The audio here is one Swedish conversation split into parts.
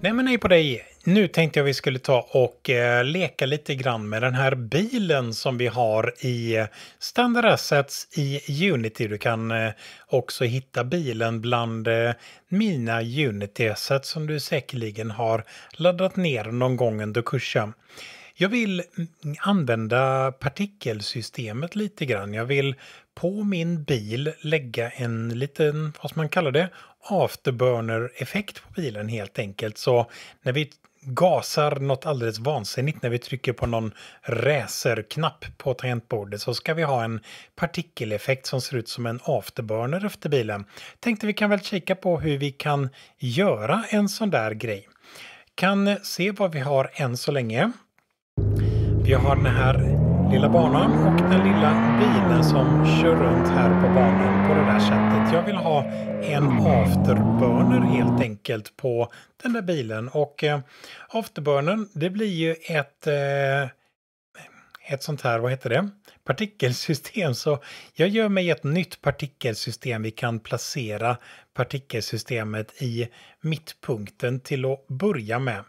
Nej men nej på dig. Nu tänkte jag vi skulle ta och eh, leka lite grann med den här bilen som vi har i eh, Standard Assets i Unity. Du kan eh, också hitta bilen bland eh, mina Unity Assets som du säkerligen har laddat ner någon gång under kursen. Jag vill använda partikelsystemet lite grann. Jag vill på min bil lägga en liten, vad man kallar det, afterburner-effekt på bilen helt enkelt. Så när vi gasar något alldeles vansinnigt när vi trycker på någon racerknapp på tangentbordet så ska vi ha en partikeleffekt som ser ut som en afterburner efter bilen. Tänkte vi kan väl kika på hur vi kan göra en sån där grej. Kan se vad vi har än så länge. Vi har den här lilla banan och den lilla bilen som kör runt här på banan på det där sättet. Jag vill ha en afterburner helt enkelt på den där bilen och eh, afterburnern det blir ju ett eh, ett sånt här, vad heter det, partikelsystem. Så jag gör mig ett nytt partikelsystem. Vi kan placera partikelsystemet i mittpunkten till att börja med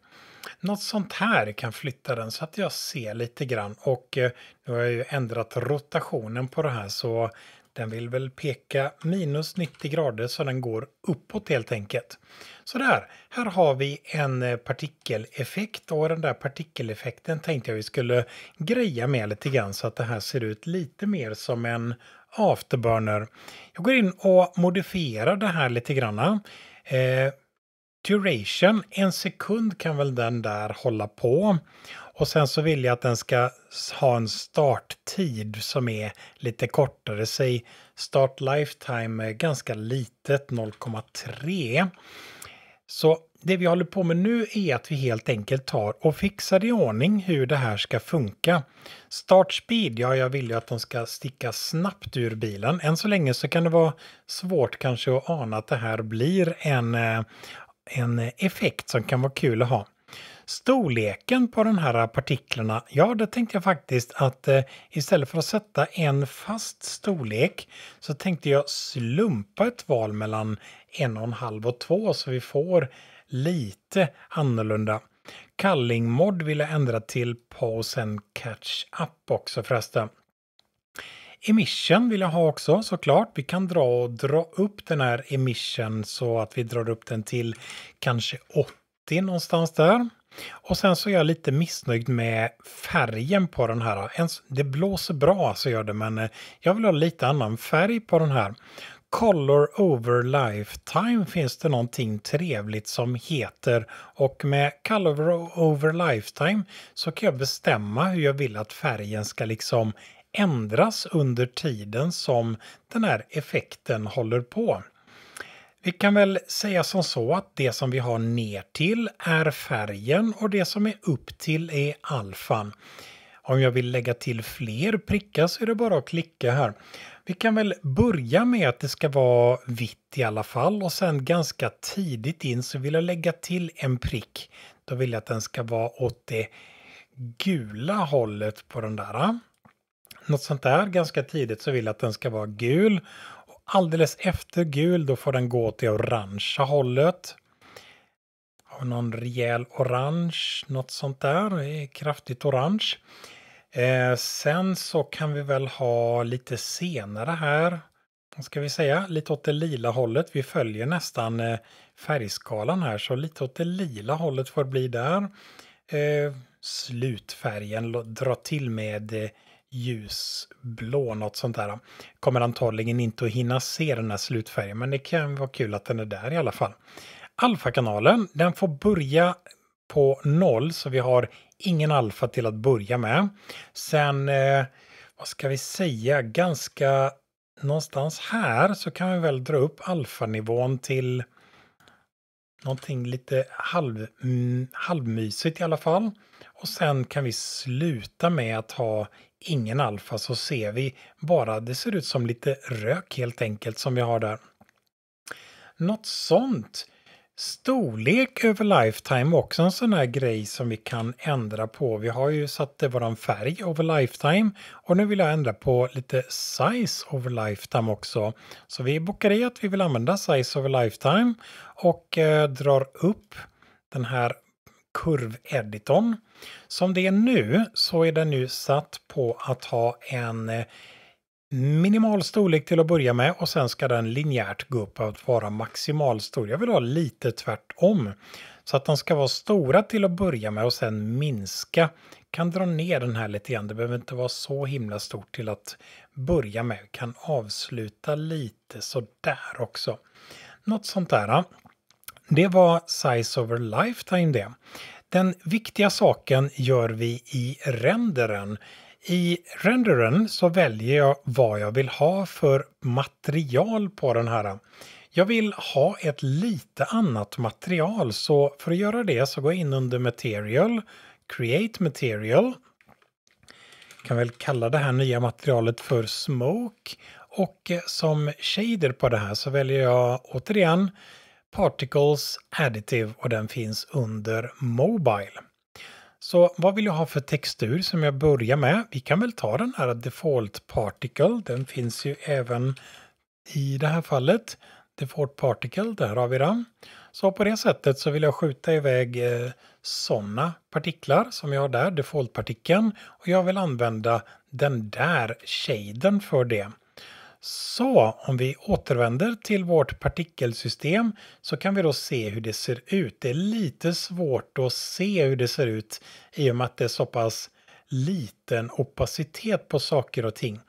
något sånt här kan flytta den så att jag ser lite grann. Och eh, nu har jag ju ändrat rotationen på det här så den vill väl peka minus 90 grader så den går uppåt helt enkelt. Så där, här har vi en eh, partikeleffekt och den där partikeleffekten tänkte jag vi skulle greja med lite grann så att det här ser ut lite mer som en afterburner. Jag går in och modifierar det här lite grann. Eh, duration, en sekund kan väl den där hålla på. Och sen så vill jag att den ska ha en starttid som är lite kortare. Säg start lifetime är ganska litet, 0,3. Så det vi håller på med nu är att vi helt enkelt tar och fixar i ordning hur det här ska funka. Start speed, ja jag vill ju att de ska sticka snabbt ur bilen. Än så länge så kan det vara svårt kanske att ana att det här blir en eh, en effekt som kan vara kul att ha. Storleken på de här partiklarna, ja det tänkte jag faktiskt att eh, istället för att sätta en fast storlek så tänkte jag slumpa ett val mellan en och en halv och två så vi får lite annorlunda. Kallingmod vill jag ändra till Pause and Catch Up också förresten. Emission vill jag ha också såklart. Vi kan dra och dra upp den här emission så att vi drar upp den till kanske 80 någonstans där. Och sen så är jag lite missnöjd med färgen på den här. Det blåser bra så gör det men eh, jag vill ha lite annan färg på den här. Color over lifetime finns det någonting trevligt som heter och med Color over lifetime så kan jag bestämma hur jag vill att färgen ska liksom ändras under tiden som den här effekten håller på. Vi kan väl säga som så att det som vi har ner till är färgen och det som är upp till är alfan. Om jag vill lägga till fler prickar så är det bara att klicka här. Vi kan väl börja med att det ska vara vitt i alla fall och sen ganska tidigt in så vill jag lägga till en prick. Då vill jag att den ska vara åt det gula hållet på den där något sånt där ganska tidigt så vill jag att den ska vara gul. Och alldeles efter gul då får den gå till orangea hållet. Har någon rejäl orange, något sånt där, eh, kraftigt orange. Eh, sen så kan vi väl ha lite senare här, vad ska vi säga, lite åt det lila hållet. Vi följer nästan eh, färgskalan här, så lite åt det lila hållet får bli där. Eh, slutfärgen, dra till med eh, ljusblå, något sånt där. Kommer antagligen inte att hinna se den här slutfärgen, men det kan vara kul att den är där i alla fall. Alfakanalen, den får börja på noll, så vi har ingen alfa till att börja med. Sen, eh, vad ska vi säga, ganska någonstans här så kan vi väl dra upp alfanivån till någonting lite halv, mm, halvmysigt i alla fall. Och sen kan vi sluta med att ha ingen alfa så ser vi bara det ser ut som lite rök helt enkelt som vi har där. Något sånt Storlek över lifetime är också en sån här grej som vi kan ändra på. Vi har ju satt våran färg över lifetime och nu vill jag ändra på lite size over lifetime också. Så vi bockar i att vi vill använda size over lifetime och eh, drar upp den här kurveditorn. Som det är nu så är den nu satt på att ha en eh, minimal storlek till att börja med och sen ska den linjärt gå upp att vara maximal stor. Jag vill ha lite tvärtom. Så att de ska vara stora till att börja med och sen minska. Kan dra ner den här lite grann. Det behöver inte vara så himla stort till att börja med. Kan avsluta lite sådär också. Något sånt där. Det var Size over Lifetime det. Den viktiga saken gör vi i renderen. I renderern så väljer jag vad jag vill ha för material på den här. Jag vill ha ett lite annat material så för att göra det så går jag in under material, create material. Jag kan väl kalla det här nya materialet för smoke och eh, som shader på det här så väljer jag återigen Particles Additive och den finns under Mobile. Så vad vill jag ha för textur som jag börjar med? Vi kan väl ta den här default particle. Den finns ju även i det här fallet. Default particle, där har vi den. Så på det sättet så vill jag skjuta iväg eh, sådana partiklar som jag har där, Default Partikeln. Och jag vill använda den där shaden för det. Så om vi återvänder till vårt partikelsystem så kan vi då se hur det ser ut. Det är lite svårt att se hur det ser ut i och med att det är så pass liten opacitet på saker och ting.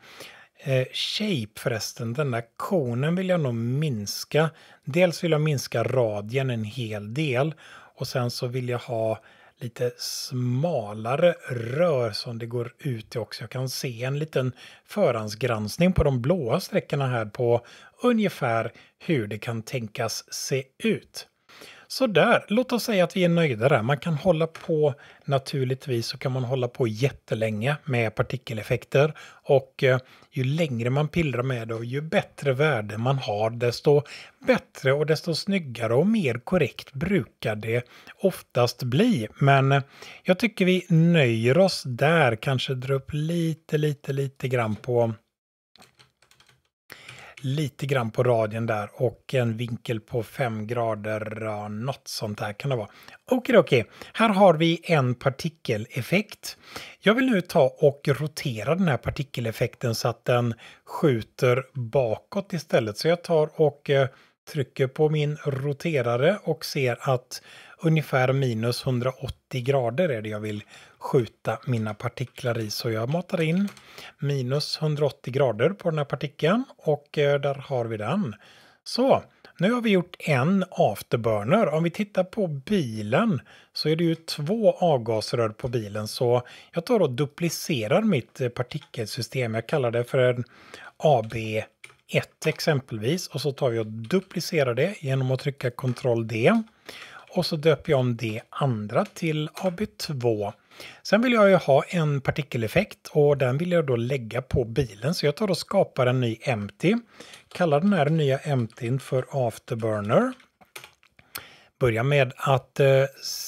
Eh, shape förresten, den där konen vill jag nog minska. Dels vill jag minska radien en hel del och sen så vill jag ha lite smalare rör som det går ut i också. Jag kan se en liten förhandsgranskning på de blåa sträckorna här på ungefär hur det kan tänkas se ut. Sådär, låt oss säga att vi är nöjda där. Man kan hålla på, naturligtvis så kan man hålla på jättelänge med partikeleffekter och eh, ju längre man pillrar med det och ju bättre värde man har desto bättre och desto snyggare och mer korrekt brukar det oftast bli. Men eh, jag tycker vi nöjer oss där, kanske dra upp lite, lite, lite grann på lite grann på radien där och en vinkel på 5 grader, uh, något sånt där kan det vara. Okej, okej, här har vi en partikeleffekt. Jag vill nu ta och rotera den här partikeleffekten så att den skjuter bakåt istället. Så jag tar och uh, trycker på min roterare och ser att ungefär minus 180 grader är det jag vill skjuta mina partiklar i. Så jag matar in minus 180 grader på den här partikeln och eh, där har vi den. Så, nu har vi gjort en afterburner. Om vi tittar på bilen så är det ju två avgasrör på bilen så jag tar och duplicerar mitt eh, partikelsystem. Jag kallar det för en AB 1 exempelvis och så tar vi och duplicerar det genom att trycka Ctrl D. Och så döper jag om det andra till AB2. Sen vill jag ju ha en partikeleffekt och den vill jag då lägga på bilen. Så jag tar och skapar en ny Empty. Kallar den här nya Emptyn för Afterburner. Börja med att eh,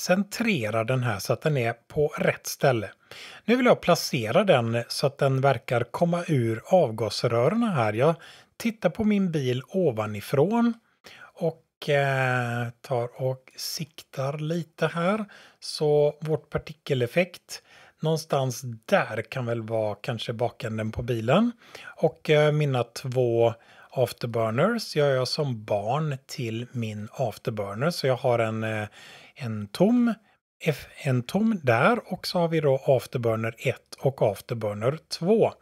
centrera den här så att den är på rätt ställe. Nu vill jag placera den så att den verkar komma ur avgasrören här. Jag tittar på min bil ovanifrån och eh, tar och siktar lite här. Så vårt partikeleffekt någonstans där kan väl vara kanske bakänden på bilen. Och eh, mina två afterburners gör jag som barn till min afterburner. Så jag har en, eh, en tom en tom där och så har vi då afterburner 1 och afterburner 2.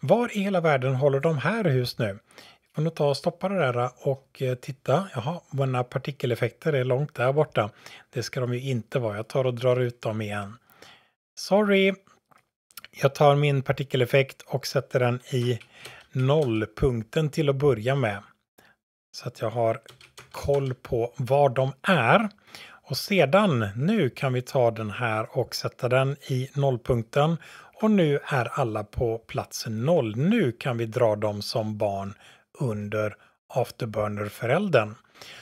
Var i hela världen håller de här hus nu? Vi Får nog ta och stoppa det där och eh, titta. Jaha, mina partikeleffekter är långt där borta. Det ska de ju inte vara. Jag tar och drar ut dem igen. Sorry! Jag tar min partikeleffekt och sätter den i nollpunkten till att börja med. Så att jag har koll på var de är. Och sedan, nu kan vi ta den här och sätta den i nollpunkten och nu är alla på plats noll. Nu kan vi dra dem som barn under afterburner-föräldern.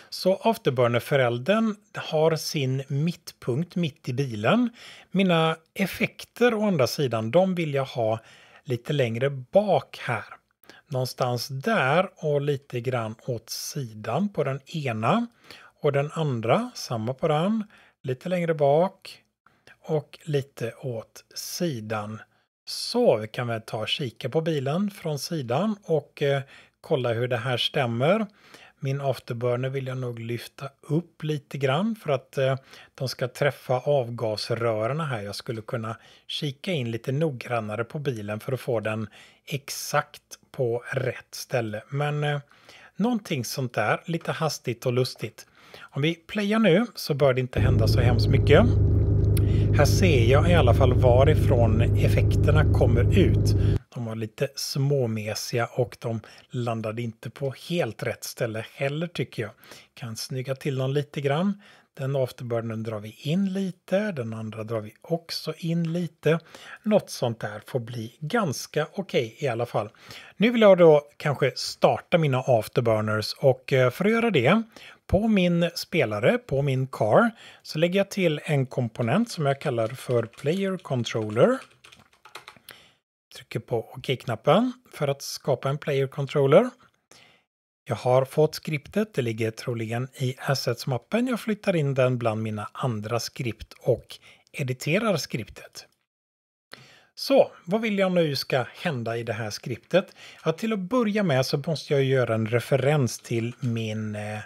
Så afterburner-föräldern har sin mittpunkt mitt i bilen. Mina effekter å andra sidan, de vill jag ha lite längre bak här. Någonstans där och lite grann åt sidan på den ena och den andra, samma på den, lite längre bak och lite åt sidan. Så vi kan väl ta och kika på bilen från sidan och eh, kolla hur det här stämmer. Min afterburner vill jag nog lyfta upp lite grann för att eh, de ska träffa avgasrören här. Jag skulle kunna kika in lite noggrannare på bilen för att få den exakt på rätt ställe. Men eh, någonting sånt där, lite hastigt och lustigt. Om vi playar nu så bör det inte hända så hemskt mycket. Här ser jag i alla fall varifrån effekterna kommer ut. De var lite småmesiga och de landade inte på helt rätt ställe heller tycker jag. Kan snygga till dem lite grann. Den afterburnen drar vi in lite, den andra drar vi också in lite. Något sånt där får bli ganska okej okay, i alla fall. Nu vill jag då kanske starta mina afterburners och eh, för att göra det på min spelare, på min car, så lägger jag till en komponent som jag kallar för Player Controller. Trycker på OK-knappen för att skapa en Player Controller. Jag har fått skriptet, det ligger troligen i Assets-mappen. Jag flyttar in den bland mina andra skript och editerar skriptet. Så, vad vill jag nu ska hända i det här skriptet? Ja, till att börja med så måste jag göra en referens till min eh,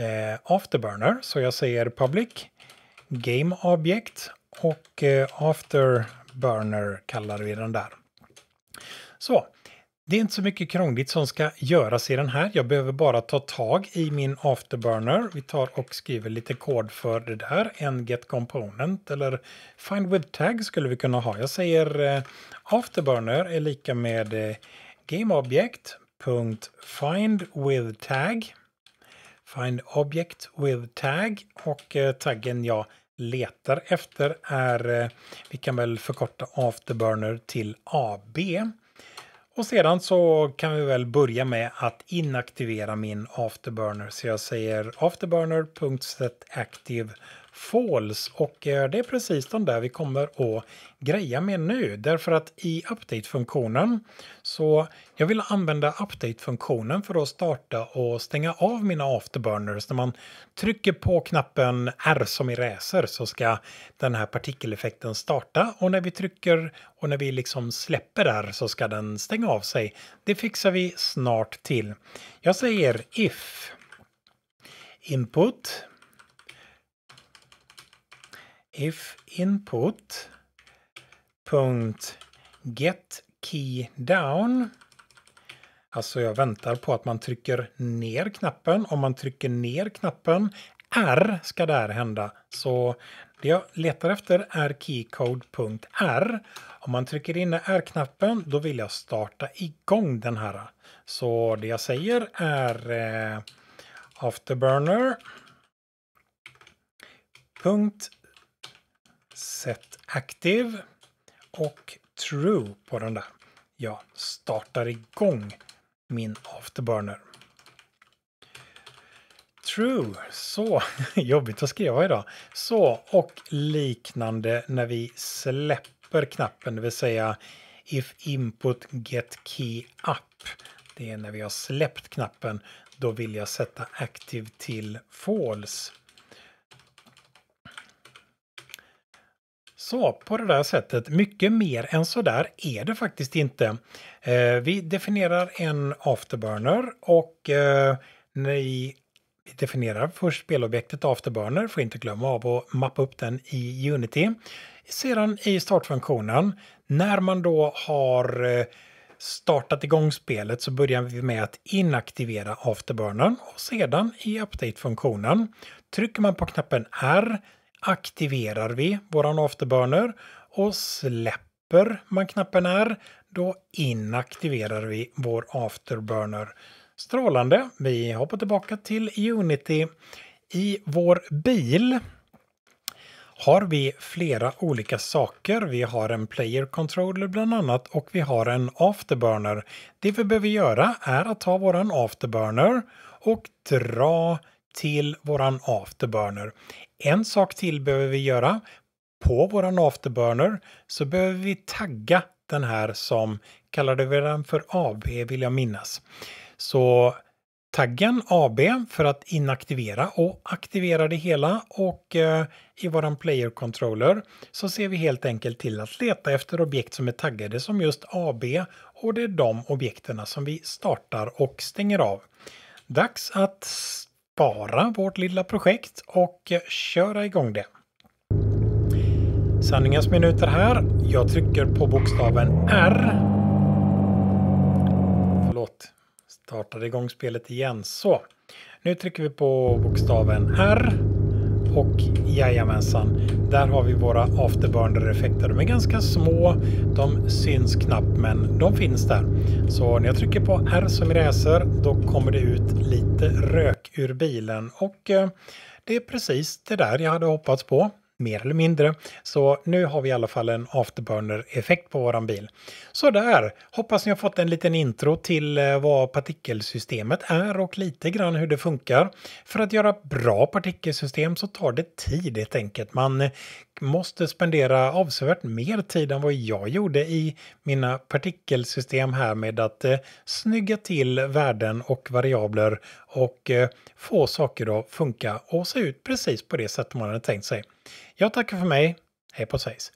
eh, Afterburner. Så jag säger public, game object och eh, Afterburner kallar vi den där. Så, det är inte så mycket krångligt som ska göras i den här. Jag behöver bara ta tag i min afterburner. Vi tar och skriver lite kod för det där. En get component eller find with tag skulle vi kunna ha. Jag säger eh, afterburner är lika med eh, gameobject.find with tag. Find Object with Tag och eh, taggen jag letar efter är, eh, vi kan väl förkorta Afterburner till AB. Och sedan så kan vi väl börja med att inaktivera min Afterburner. Så jag säger afterburner.setactive.com Falls och eh, det är precis de där vi kommer att greja med nu därför att i update-funktionen så jag vill använda update-funktionen för att starta och stänga av mina afterburners. När man trycker på knappen R som i räser så ska den här partikeleffekten starta och när vi trycker och när vi liksom släpper där så ska den stänga av sig. Det fixar vi snart till. Jag säger if input if input get key down. Alltså jag väntar på att man trycker ner knappen. Om man trycker ner knappen R ska det här hända. Så det jag letar efter är keycode.r. Om man trycker in R-knappen då vill jag starta igång den här. Så det jag säger är eh, afterburner. Punkt Set Active och True på den där. Jag startar igång min Afterburner. True, så jobbigt att skriva idag. Så och liknande när vi släpper knappen, det vill säga If input get key up. Det är när vi har släppt knappen. Då vill jag sätta active till false. Så på det där sättet. Mycket mer än så där är det faktiskt inte. Eh, vi definierar en afterburner och eh, när vi definierar först spelobjektet afterburner, får inte glömma av att mappa upp den i Unity. Sedan i startfunktionen, när man då har eh, startat igång spelet så börjar vi med att inaktivera afterburnern och sedan i update-funktionen trycker man på knappen R aktiverar vi våran afterburner och släpper man knappen R då inaktiverar vi vår afterburner. Strålande! Vi hoppar tillbaka till Unity. I vår bil har vi flera olika saker. Vi har en player controller bland annat och vi har en afterburner. Det vi behöver göra är att ta våran afterburner och dra till våran afterburner. En sak till behöver vi göra. På våran afterburner så behöver vi tagga den här som kallade vi den för AB vill jag minnas. Så taggen AB för att inaktivera och aktivera det hela och eh, i våran player controller så ser vi helt enkelt till att leta efter objekt som är taggade som just AB och det är de objekterna som vi startar och stänger av. Dags att spara vårt lilla projekt och eh, köra igång det. Sanningens minuter här. Jag trycker på bokstaven R. Förlåt, startade igång spelet igen. Så, nu trycker vi på bokstaven R. Och jajamensan, där har vi våra afterburner-effekter. De är ganska små, de syns knappt men de finns där. Så när jag trycker på R som i racer då kommer det ut lite rök ur bilen och eh, det är precis det där jag hade hoppats på mer eller mindre. Så nu har vi i alla fall en afterburner-effekt på våran bil. Så där! Hoppas ni har fått en liten intro till eh, vad partikelsystemet är och lite grann hur det funkar. För att göra bra partikelsystem så tar det tid helt enkelt. Man eh, måste spendera avsevärt mer tid än vad jag gjorde i mina partikelsystem här med att eh, snygga till värden och variabler och eh, få saker att funka och se ut precis på det sätt man hade tänkt sig. Jag tackar för mig. Hej på svejs!